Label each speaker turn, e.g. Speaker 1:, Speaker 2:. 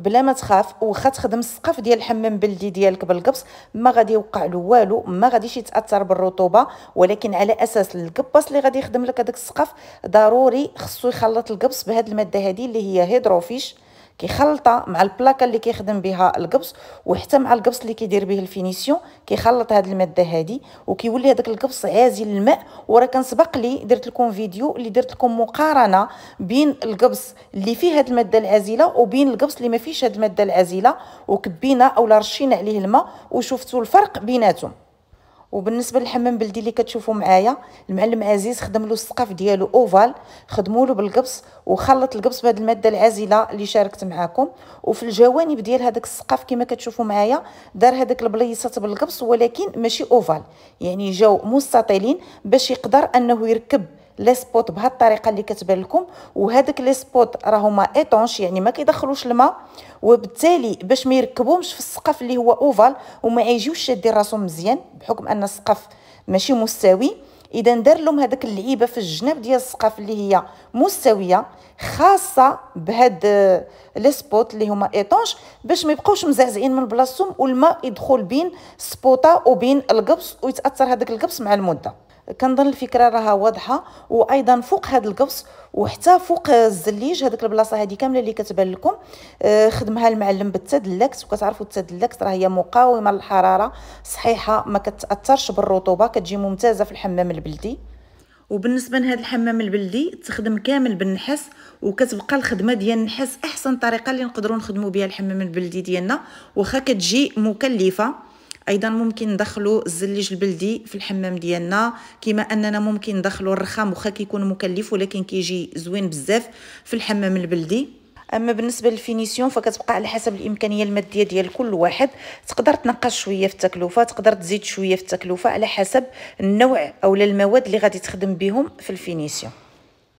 Speaker 1: بلا ما تخاف واخا تخدم السقف ديال الحمام بلدي ديالك بالقبص ما غادي يوقع له والو ما غاديش يتاثر بالرطوبه ولكن على اساس القبص اللي غادي يخدم لك هذاك السقف ضروري خصو يخلط القبص بهاد الماده هذه اللي هي هيدروفيش كيخلطها مع البلاكه اللي كيخدم بها القبص وحتى مع القبص اللي كيدير به الفينيسيون كيخلط هذه الماده هذه وكيولي هذاك القبص عازل الماء وراه كان سبق لي درت لكم فيديو اللي درت لكم مقارنه بين القبص اللي فيه هذه الماده العازله وبين القبص اللي ما فيهش هذه الماده العازله وكبينا اولا رشينا عليه الماء وشفتوا الفرق بيناتهم وبالنسبه للحمام بلدي اللي كتشوفوا معايا المعلم عزيز خدم له السقف ديالو اوفال خدموا له بالقبص وخلط القبص بهذه الماده العازله اللي شاركت معاكم وفي الجوانب ديال هذاك السقف كما كتشوفوا معايا دار هذاك البليصات بالقبص ولكن ماشي اوفال يعني جاو مستطيلين باش يقدر انه يركب لي سبوت بهالطريقه اللي كتبان لكم وهذاك لي سبوت راهما ايطونش يعني ما كيدخلوش الماء وبالتالي باش ما يركبوهمش في السقف اللي هو اوفال وما يجيوش شادين راسهم مزيان بحكم ان السقف ماشي مستوي اذا دار لهم هذاك اللعيبه في الجناب ديال السقف اللي هي مستويه خاصه بهاد لي سبوت اللي هما ايطونش باش ما يبقاوش مزعزعين من بلاصتهم والماء يدخل بين سبوطه وبين القبص ويتاثر هذاك القبص مع المده كنظن الفكره راها واضحه وايضا فوق هذا القفص وحتى فوق الزليج هذيك البلاصه هذه كامله اللي كتبان لكم آه، خدمها المعلم بالتدلكس وكتعرفوا التدلكس راه هي مقاومه للحراره صحيحه ما كتاثرش بالرطوبه كتجي ممتازه في الحمام البلدي وبالنسبه لهذا الحمام البلدي تخدم كامل بالنحاس وكتبقى الخدمه ديال النحاس احسن طريقه اللي نقدروا نخدموا بها الحمام البلدي ديالنا واخا كتجي مكلفه ايضا ممكن ندخلوا الزليج البلدي في الحمام ديالنا كما اننا ممكن ندخلوا الرخام واخا كيكون مكلف ولكن كيجي زوين بزاف في الحمام البلدي اما بالنسبه للفينيسيون فكتبقى على حسب الامكانيه الماديه ديال كل واحد تقدر تنقص شويه في التكلفه تقدر تزيد شويه في التكلفه على حسب النوع او المواد اللي غادي تخدم بهم في الفينيسيون